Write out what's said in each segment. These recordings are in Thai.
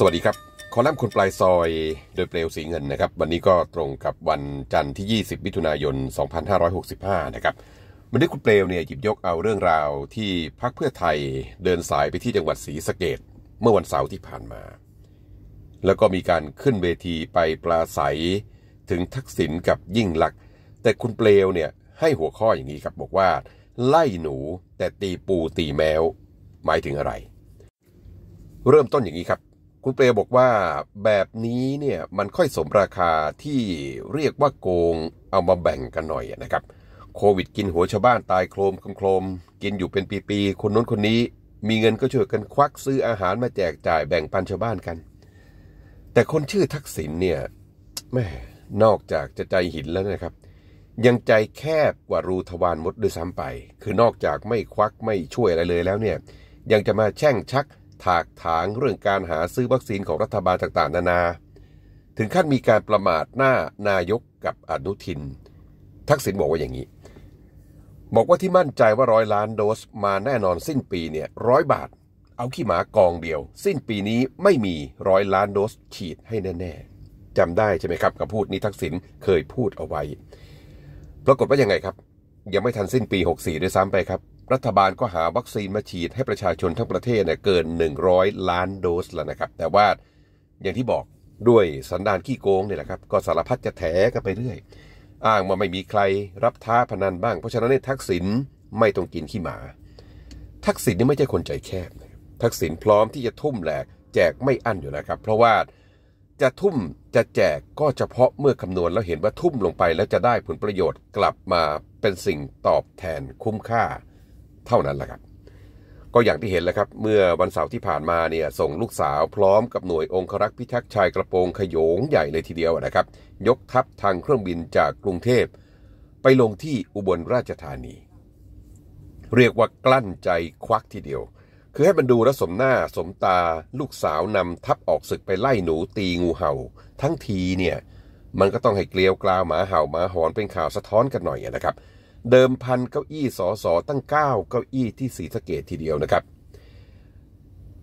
สวัสดีครับคอลัมน์คณปลายซอย โดยเปลวสีเงินนะครับ วันนี้ก็ตรงกับวันจันทร์ที่ 20มิถุนายน 2565 นะครับวันนี้คุณเปลวเนี่ยหยิบยกเอาเรื่องราวที่พักเพื่อไทยเดินสายไปที่จังหวัดศรีสะเกดเมื่อวันเสาร์ที่ผ่านมา แล้วก็มีการขึ้นเวทีไปปราศัย ถึงทักษิณกับยิ่งลักษ์แต่คุณเปลวเนี่ยให้หัวข้ออย่างนี้ครับบอกว่า ไล่หนูแต่ตีปูตีแมวหมายถึงอะไร เริ่มต้นอย่างนี้ครับคุณเปรบอกว่าแบบนี้เนี่ยมันค่อยสมราคาที่เรียกว่าโกงเอามาแบ่งกันหน่อยนะครับโควิดกินหัวชาวบ้านตายโครมโครมกินอยู่เป็นปีๆคนน้นคนนี้มีเงินก็ช่วยกันควักซื้ออาหารมาแจกจ่ายแบ่งปันชาวบ้านกัน แต่คนชื่อทักษิณเนี่ยแม่นอกจากจะใจหินแล้วนะครับ ยังใจแคบกว่ารูทวารมดด้วยซ้ำไป คือนอกจากไม่ควักไม่ช่วยอะไรเลยแล้วเนี่ยยังจะมาแช่งชักถากถางเรื่องการหาซื้อวัคซีนของรัฐบาลต่างๆ นานา ถึงขั้นมีการประมาทหน้านายกกับอนุทินทักษิณบอกว่าอย่างนี้ บอกว่าที่มั่นใจว่าร้อยล้านโดสมาแน่นอนสิ้นปี เนี่ยร้อยบาทเอาขี้หมากองเดียว สิ้นปีนี้ไม่มีร้อยล้านโดสฉีดให้แน่ ๆจำได้ ใช่ไหมครับคำพูดนี้ทักษิณเคยพูดเอาไว้ปรากฏว่ายังไงครับ ยังไม่ทันสิ้นปี 64ด้วยซ้ำไปครับรัฐบาลก็หาวัคซีนมาฉีดให้ประชาชนทั้งประเทศเนี่ยเกิน 100 ล้านโดสแล้วนะครับ แต่ว่าอย่างที่บอกด้วยสันดานขี้โกงเนี่ยแหละครับ ก็สารพัดจะแถกันไปเรื่อย อ้างว่าไม่มีใครรับท้าพนันบ้าง เพราะฉะนั้นทักษิณไม่ต้องกินขี้หมา ทักษิณนี่ไม่ใช่คนใจแคบ ทักษิณพร้อมที่จะทุ่มแหลกแจกไม่อั้นอยู่แล้วครับ เพราะว่าจะทุ่มจะแจกก็เฉพาะเมื่อคำนวณแล้วเห็นว่าทุ่มลงไปแล้วจะได้ผลประโยชน์กลับมาเป็นสิ่งตอบแทนคุ้มค่าเท่านั้นแหละครับ ก็อย่างที่เห็นแล้วครับ เมื่อวันเสาร์ที่ผ่านมาเนี่ยส่งลูกสาวพร้อมกับหน่วยองครักษ์พิทักษ์ชายกระโปรงขยงใหญ่เลยทีเดียวนะครับยกทัพทางเครื่องบินจากกรุงเทพไปลงที่อุบลราชธานี เรียกว่ากลั้นใจควักทีเดียว คือให้มันดูและสมหน้าสมตาลูกสาวนำทัพออกศึกไปไล่หนูตีงูเห่า ทั้งทีเนี่ยมันก็ต้องให้เกลียวกลาวหมาเห่าหมาหอนเป็นข่าวสะท้อนกันหน่อยนะครับเดิมพันเก้าอี้สอสอตั้ง 9 เก้าอี้ที่ศรีสะเกดทีเดียวนะครับ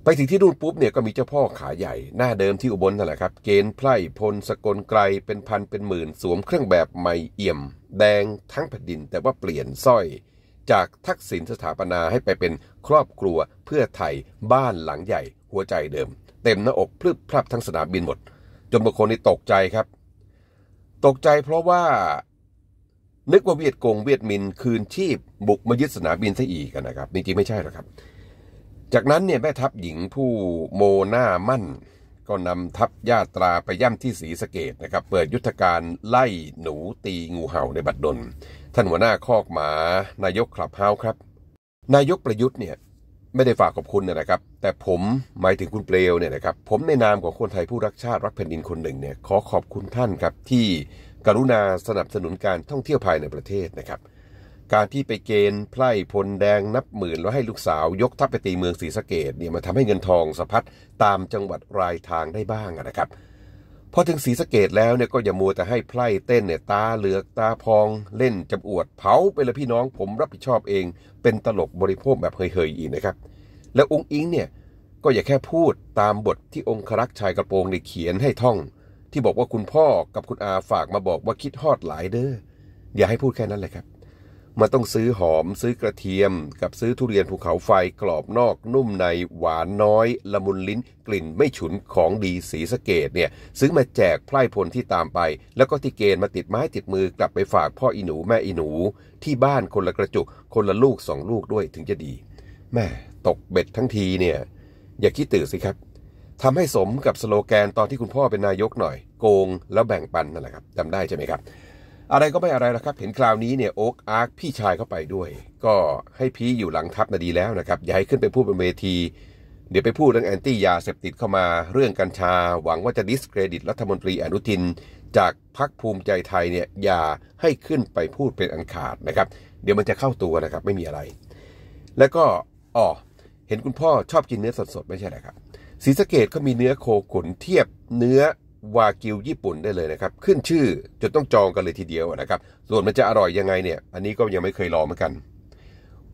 ไปถึงที่นู่นปุ๊บเนี่ยก็มีเจ้าพ่อขาใหญ่ หน้าเดิมที่อุบลนั่นแหละครับ เกณฑ์ไพร่พล สกลไกลเป็นพันเป็นหมื่นสวมเครื่องแบบใหม่เอี่ยม แดงทั้งแผ่นดินแต่ว่าเปลี่ยนสร้อย จากทักษิณสถาปนาให้ไปเป็นครอบครัวเพื่อไทยบ้านหลังใหญ่ หัวใจเดิม เต็มหน้าอกพลึบพลับทั้งสนามบินหมดจนบางคนนี่ตกใจครับ ตกใจเพราะว่านึกว่าเวียดกงเวียดมินคืนชีพบุกมายึดสนามบินซะอีกนะครับจริงๆไม่ใช่หรอกครับ จากนั้นเนี่ยแม่ทัพหญิงผู้โมหน้ามั่น ก็นำทัพญาตราไปย่ำที่ศรีสะเกดนะครับ เปิดยุทธการไล่หนูตีงูเห่าในบัดดล ท่านหัวหน้าคอกหมา นายกขับเฮาครับ นายกประยุทธ์เนี่ยไม่ได้ฝากขอบคุณนะครับ แต่ผมหมายถึงคุณเปลวเนี่ยนะครับผมในนามของคนไทยผู้รักชาติรักแผ่นดินคนหนึ่งเนี่ยขอขอบคุณท่านครับที่กรุณาสนับสนุนการท่องเที่ยวภายในประเทศนะครับ การที่ไปเกณฑ์ไพร่พล แดงนับหมื่นแล้วให้ลูกสาวยกทัพไปตีเมืองศรีสะเกดเนี่ยมันทำให้เงินทองสะพัดตามจังหวัดรายทางได้บ้างนะครับ พอถึงศรีสะเกดแล้วเนี่ยก็อย่ามัวแต่ให้ไพร่เต้นเนี่ยตาเหลือกตาพอง เล่นจำอวด เผาไปเลยพี่น้องผมรับผิดชอบเอง เป็นตลกบริโภคแบบเฮยๆอีกนะครับ แล้วองค์อิงเนี่ยก็อย่าแค่พูดตามบทที่องครักษ์ชายกระโปรงในเขียนให้ท่องที่บอกว่าคุณพ่อกับคุณอาฝากมาบอกว่าคิดฮอดหลายเด้ออย่าให้พูดแค่นั้นเลยครับมันต้องซื้อหอมซื้อกระเทียมกับซื้อทุเรียนภูเขาไฟกรอบนอกนุ่มในหวานน้อยละมุนลิ้นกลิ่นไม่ฉุนของดีสีสเกตเนี่ยซื้อมาแจกไพร่พลที่ตามไป แล้วก็ที่เกณฑ์มาติดไม้ติดมือกลับไปฝากพ่ออีหนูแม่อีหนู ที่บ้านคนละกระจุกคนละลูกสองลูกด้วยถึงจะดี แม่ตกเบ็ดทั้งทีเนี่ย อย่าคิดตื่นสิครับทำให้สมกับสโลแกนตอนที่คุณพ่อเป็นนายกหน่อยโกงแล้วแบ่งปันนั่นแหละครับจำได้ใช่ไหมครับ อะไรก็ไม่อะไรนะครับ เห็นคราวนี้เนี่ยโอ๊กอาร์คพี่ชายเข้าไปด้วย ก็ให้พี่อยู่หลังทัพนาดีแล้วนะครับอย่าให้ขึ้นไปพูดบนเวที เดี๋ยวไปพูดเรื่องแอนตี้ยาเสพติดเข้ามา เรื่องกัญชา หวังว่าจะดิสเครดิตรัฐมนตรีอนุทิน จากพักภูมิใจไทยเนี่ยอย่าให้ขึ้นไปพูดเป็นอันขาดนะครับเดี๋ยวมันจะเข้าตัวนะครับไม่มีอะไรแล้วก็อ๋อเห็นคุณพ่อชอบกินเนื้อสดๆไม่ใช่หรอครับศรีสะเกดเขามีเนื้อโคขุนเทียบเนื้อวากิวญี่ปุ่นได้เลยนะครับ ขึ้นชื่อจนต้องจองกันเลยทีเดียวนะครับส่วนมันจะอร่อยยังไงเนี่ยอันนี้ก็ยังไม่เคยลองเหมือนกัน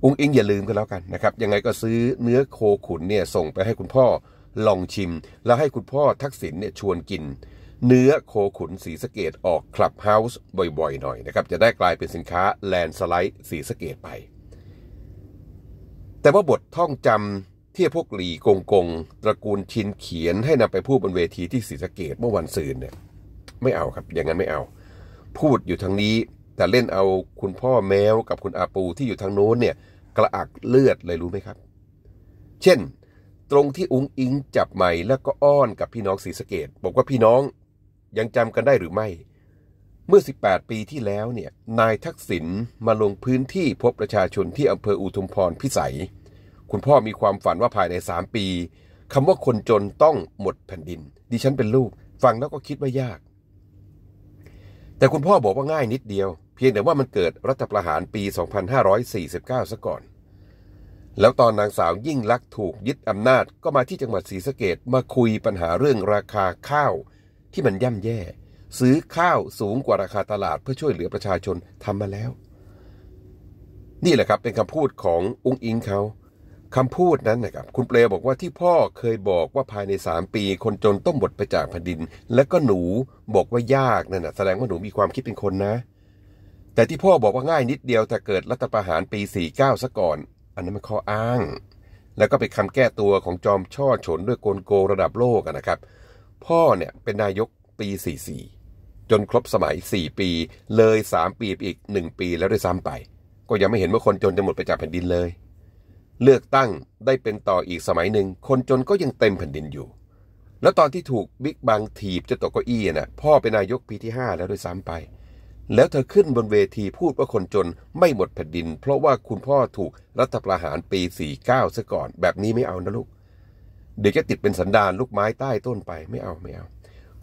อุ้งอิงอย่าลืมกันแล้วกันนะครับยังไงก็ซื้อเนื้อโคขุนเนี่ยส่งไปให้คุณพ่อลองชิมแล้วให้คุณพ่อทักษิณเนี่ยชวนกิน เนื้อโคขุนสีสเกตออกคลับเฮาส์บ่อยๆหน่อยนะครับจะได้กลายเป็นสินค้าแลนสไลด์สีสเกตไป แต่ว่าบทท่องจำที่พวกหลีกงกง ตระกูลชินเขียนให้นำไปพูดบนเวทีที่ศรีสะเกดเมื่อวันซืนเนี่ยไม่เอาครับอย่างนั้นไม่เอา พูดอยู่ทางนี้ แต่เล่นเอาคุณพ่อแมวกับคุณอาปูที่อยู่ทางโน้นเนี่ยกระอักเลือดเลยรู้ไหมครับ เช่น ตรงที่อุ้งอิงจับใหม่ แล้วก็อ้อนกับพี่น้องศรีสะเกดบอกว่าพี่น้องยังจำกันได้หรือไม่ เมื่อ 18 ปีที่แล้วเนี่ยนายทักษิณมาลงพื้นที่พบประชาชนที่อำเภออุทุมพรพิสัยคุณพ่อมีความฝันว่าภายใน 3 ปีคำว่าคนจนต้องหมดแผ่นดิน ดิฉันเป็นลูก ฟังแล้วก็คิดว่ายาก แต่คุณพ่อบอกว่าง่ายนิดเดียว เพียงแต่ว่ามันเกิดรัฐประหารปี 2549ซะก่อน แล้วตอนนางสาวยิ่งลักษณ์ถูกยึดอำนาจก็มาที่จังหวัดศรีสะเกดมาคุยปัญหาเรื่องราคาข้าว ที่มันย่ำแย่ ซื้อข้าวสูงกว่าราคาตลาดเพื่อช่วยเหลือประชาชนทำมาแล้ว นี่แหละครับ เป็นคำพูดขององค์อิงเขาคำพูดนั้นนะครับ คุณเปลบอกว่าที่พ่อเคยบอกว่าภายใน 3 ปี คนจนต้องหมดไปจากแผ่นดิน และก็หนูบอกว่ายากนั่นนะแสดงว่าหนูมีความคิดเป็นคนนะ แต่ที่พ่อบอกว่าง่ายนิดเดียวแต่เกิดรัฐประหารปี 49ซะก่อน อันนั้นมันข้ออ้าง แล้วก็เป็นคำแก้ตัวของจอมช่อฉนด้วยโกนโกระดับโลกนะครับ พ่อเนี่ยเป็นนายกปี 44 จนครบสมัย 4 ปีเลย3ปีอีก 1 ปีแล้วด้วยซ้ำไป ก็ยังไม่เห็นว่าคนจนจะหมดไปจากแผ่นดินเลยเลือกตั้งได้เป็นต่ออีกสมัยหนึ่ง คนจนก็ยังเต็มแผ่นดินอยู่ แล้วตอนที่ถูกบิ๊กบังถีบ จะตกเก้าอี้นะ่ะพ่อเป็นนายกปีที่ 5 แล้วด้วยซ้ำไป แล้วเธอขึ้นบนเวทีพูดว่าคนจนไม่หมดแผ่นดิน เพราะว่าคุณพ่อถูกรัฐประหารปี 49ซะก่อน แบบนี้ไม่เอานะลูก เดี๋ยวจะติดเป็นสันดานลูกไม้ใต้ต้นไปไม่เอาไม่เอา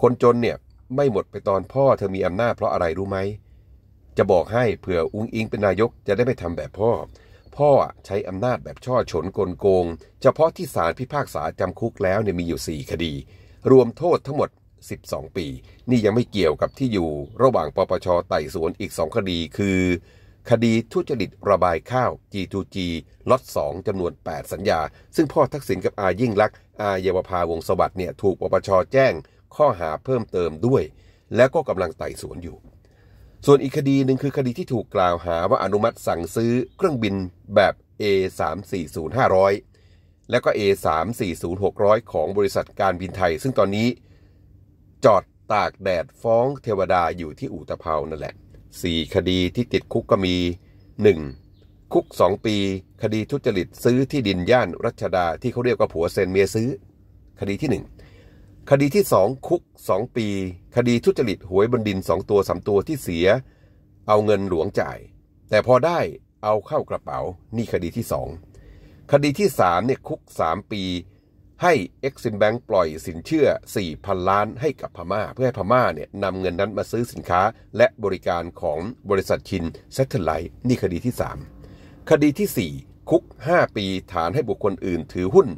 คนจนเนี่ยไม่หมดไปตอนพ่อเธอมีอำนาจเพราะอะไรรู้ไหมจะบอกให้เผื่ออุ้งอิงเป็นนายกจะได้ไม่ทำแบบพ่อพ่อใช้อำนาจแบบช่อฉนกลโกง เฉพาะที่ศาลพิพากษาจำคุกแล้วเนี่ยมีอยู่ 4 คดี รวมโทษทั้งหมด 12 ปี นี่ยังไม่เกี่ยวกับที่อยู่ ระหว่างปปชไต่สวนอีก 2 คดีคือ คดีทุจริตระบายข้าว G2G ล็อต2จำนวน 8 สัญญา ซึ่งพ่อทักษิณกับอายิ่งลักษณ์อาเยาวภาวงสวัสดิ์เนี่ยถูกปปช แจ้งข้อหาเพิ่มเติมด้วย และก็กำลังไต่สวนอยู่ส่วนอีกคดีหนึ่งคือคดีที่ถูกกล่าวหาว่าอนุมัติสั่งซื้อเครื่องบินแบบ A340-500 และก็ A340-600 ของบริษัทการบินไทยซึ่งตอนนี้จอดตากแดดฟ้องเทวดาอยู่ที่อุตภาวนั่นแหละ 4 คดีที่ติดคุกก็มี 1. คุก 2 ปีคดีทุจริตซื้อที่ดินย่านรัชดาที่เขาเรียกว่าผัวเซนเมียซื้อ คดีที่ 1คดีที่ 2 คุก 2 ปี คดีทุจริต หวยบนดิน 2 ตัว 3 ตัวที่เสีย เอาเงินหลวงจ่าย แต่พอได้เอาเข้ากระเป๋า นี่คดีที่ 2 คดีที่3เนี่ยคุก 3 ปีให้ Exim Bank ปล่อยสินเชื่อ 4,000 ล้านให้กับพม่าเพื่อให้พม่าเนี่ยนำเงินนั้นมาซื้อสินค้าและบริการของบริษัทชินเซทเทไลท์นี่คดีที่ 3 คดีที่ 4 คุก 5 ปีฐานให้บุคคลอื่นถือหุ้น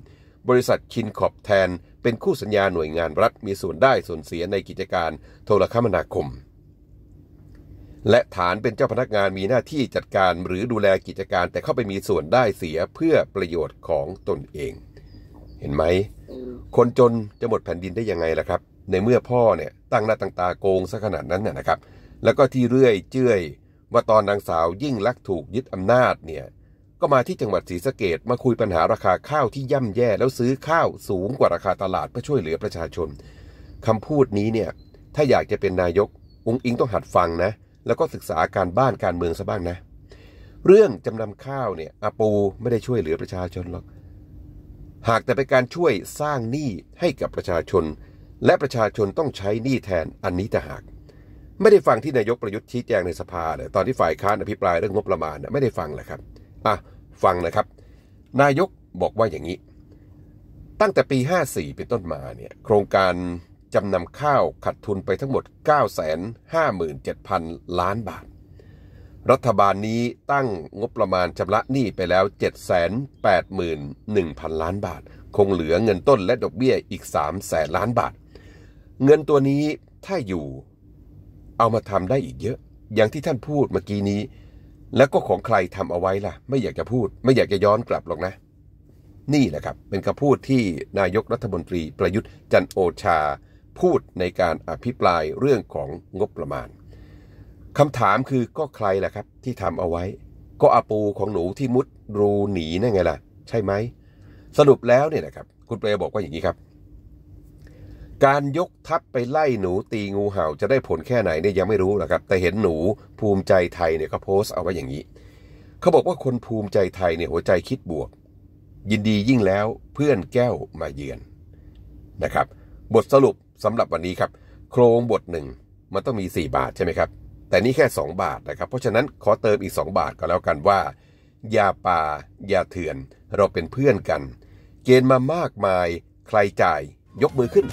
บริษัทชินขอบแทนเป็นคู่สัญญาหน่วยงานรัฐมีส่วนได้ส่วนเสียในกิจการโทรคมนาคม และฐานเป็นเจ้าพนักงานมีหน้าที่จัดการหรือดูแลกิจการแต่เข้าไปมีส่วนได้เสียเพื่อประโยชน์ของตนเอง เห็นไหมคนจนจะหมดแผ่นดินได้ยังไงล่ะครับ ในเมื่อพ่อเนี่ยตั้งหน้าตั้งตาโกงซะขนาดนั้นน่ยนะครับ แล้วก็ที่เรื่อยเจื้อยว่าตอนนางสาวยิ่งลักถูกยึดอำนาจเนี่ยก็มาที่จังหวัดศรีสะเกดมาคุยปัญหาราคาข้าวที่ย่ำแย่แล้วซื้อข้าวสูงกว่าราคาตลาด เพื่อช่วยเหลือประชาชนคำพูดนี้เนี่ยถ้าอยากจะเป็นนายกองค์อิงต้องหัดฟังนะแล้วก็ศึกษาการบ้านการเมืองซะบ้างนะเรื่องจำนำข้าวเนี่ยอปู ไม่ได้ช่วยเหลือประชาชนหรอกหากแต่เป็นการช่วยสร้างหนี้ให้กับประชาชน และประชาชนต้องใช้หนี้แทนอันนี้แต่หาก ไม่ได้ฟังที่นายกประยุทธ์ชี้แจงในสภาเลยตอนที่ฝ่ายค้านอภิปรายเรื่องงบประมาณ ไม่ได้ฟังเลยครับอ่ะฟังนะครับนายกบอกว่าอย่างนี้ ตั้งแต่ปี 54 เป็นต้นมาเนี่ยโครงการจำนำข้าวขัดทุนไปทั้งหมด 957,000 ล้านบาท รัฐบาลนี้ตั้งงบประมาณชำระหนี้ไปแล้ว 781,000 ล้านบาท คงเหลือเงินต้นและดอกเบี้ยอีก3แสนล้านบาท เงินตัวนี้ถ้าอยู่เอามาทำได้อีกเยอะอย่างที่ท่านพูดเมื่อกี้นี้แล้วก็ของใครทำเอาไว้ล่ะ ไม่อยากจะพูด ไม่อยากจะย้อนกลับหรอกนะ นี่แหละครับ เป็นคำพูดที่นายกรัฐมนตรีประยุทธ์จันโอชา พูดในการอภิปรายเรื่องของงบประมาณคำถามคือก็ใครล่ะครับ ที่ทำเอาไว้ ก็อาปูของหนูที่มุดรูหนีนั่นไงล่ะใช่ไหม สรุปแล้วเนี่ยนะครับ คุณเปรย์บอกว่าอย่างนี้ครับการยกทัพไปไล่หนูตีงูเห่าจะได้ผลแค่ไหนเนี่ยยังไม่รู้นะครับแต่เห็นหนูภูมิใจไทยเนี่ยก็โพสต์เอาไว้อย่างนี้ เขาบอกว่าคนภูมิใจไทยเนี่ยหัวใจคิดบวก ยินดียิ่งแล้วเพื่อนแก้วมาเยือน นะครับบทสรุปสำหรับวันนี้ครับ โครงบทหนึ่งมันต้องมี 4 บาทใช่ไหมครับ แต่นี่แค่ 2 บาทนะครับ เพราะฉะนั้นขอเติมอีก 2 บาทก็แล้วกันว่าอย่าป่าอย่าเถื่อน เราเป็นเพื่อนกันเกณฑ์มามากมาย ใครจ่ายยกมือขึ้น